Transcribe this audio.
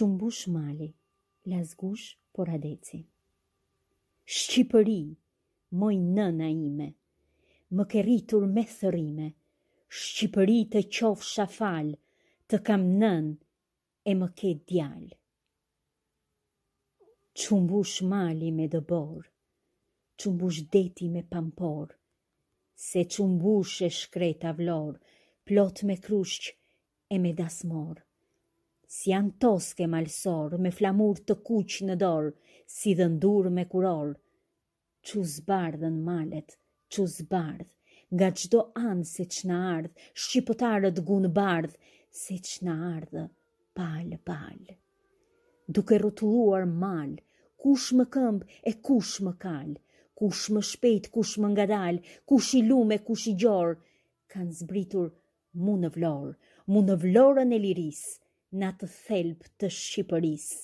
qumbush mali, lazgush por adeci. Shqipëri, moj nëna ime, më rritur me thërime, Shqipëri të qof shafal, të kam nën e më ke djal. Qumbush mali me dëbor, qumbush deti me pampor, se qumbush e shkreta vlor, plot me krushq e me dasmorë si janë toske malsor, me flamur të kuq në dorë, si dëndur me kuror. Qu zbardhë në malet, qu zbardhë, nga qdo anë se që në ardhë, shqipotarët gunë bardhë, se që në ardhë, palë, palë. Duke rotulluar malë, kush më këmbë e kush më kalë, kush më shpejt, kush më nga dalë, kush i lume, kush i gjorë, kanë zbritur mu në vlorë, mu në vlorën e lirisë, në atë thelbë të Shqipërisë.